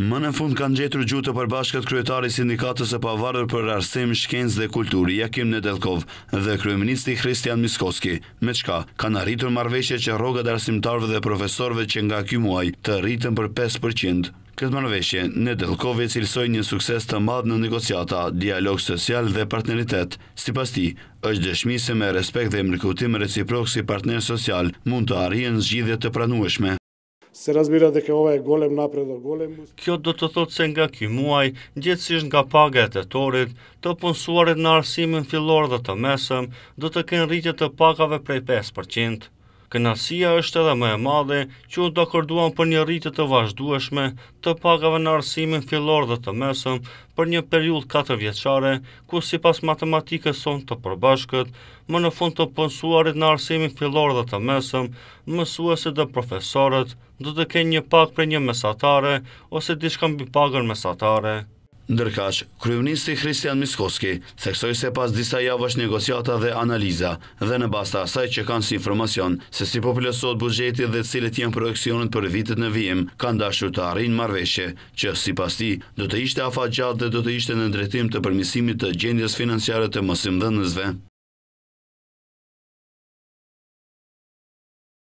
Më në fund kanë gjetur gjutë të përbashkët kryetari sindikatës e pavarër për arsim, shkenz dhe kulturi, Jakim Nedelkov dhe kryeministi Hristian Miskoski, me qka kanë arritur marveshje që rogat arsimtarve dhe profesorve që nga kjo muaj të rritën për 5%. Këtë marveshje, Nedelkov e cilësoj një sukses të madhë në negociata, dialog social dhe partneritet, si pas ti, është dëshmise me respekt dhe mërkutim reciprok si partner social mund të arjen zgjidhe të pranueshme se razmira dhe ke ova golem napre dhe golem. Kjo do të thotë se nga ky muaj, gjithësisht nga paga e të torit, të punësuarit në arsimin fillor dhe të mesëm, do të kenë rritje të pagave prej 5%. Kënasia është edhe më e madhe që unë të akorduan për një rritë të vazhdueshme të pagave në arsimin fillor dhe të mesëm për një periull katërvjeçare, vjeqare, ku si pas matematikës son të përbashkët, më në fund të pënsuarit në arsimin fillor dhe të mesëm, mësuesit dhe profesorët, dhe të kenë një pak për një mesatare ose diçka mbi pagën mesatare. Ndërkash, kryeministri Kristian Miskoski theksoj se pas disa javësh është negociata dhe analiza dhe në basta asaj që kanë si informacion se si popilësot buxheti dhe cilët jenë projekcionet për vitet në vijim, kanë dashur të arin marrëveshje që si pas ti, do të ishte afatgjatë dhe do të ishte në ndretim të përmisimit të gjendjes financiare të mësim dhe nëzve.